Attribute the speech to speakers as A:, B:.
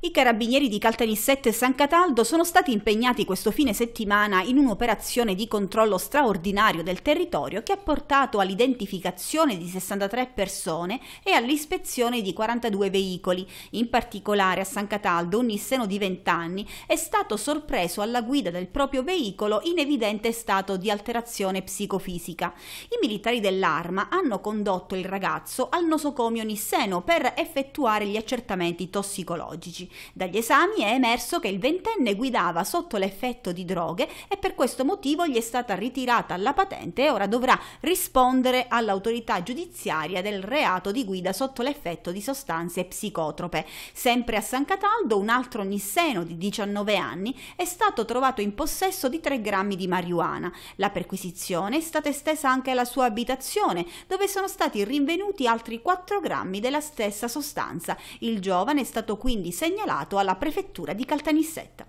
A: I carabinieri di Caltanissette e San Cataldo sono stati impegnati questo fine settimana in un'operazione di controllo straordinario del territorio che ha portato all'identificazione di 63 persone e all'ispezione di 42 veicoli. In particolare a San Cataldo un nisseno di 20 anni è stato sorpreso alla guida del proprio veicolo in evidente stato di alterazione psicofisica. I militari dell'arma hanno condotto il ragazzo al nosocomio Nisseno per effettuare gli accertamenti tossicologici. Dagli esami è emerso che il ventenne guidava sotto l'effetto di droghe e per questo motivo gli è stata ritirata la patente e ora dovrà rispondere all'autorità giudiziaria del reato di guida sotto l'effetto di sostanze psicotrope. Sempre a San Cataldo un altro nisseno di 19 anni è stato trovato in possesso di 3 grammi di marijuana. La perquisizione è stata estesa anche alla sua abitazione dove sono stati rinvenuti altri 4 grammi della stessa sostanza. Il giovane è stato quindi segnalato segnalato alla prefettura di Caltanissetta.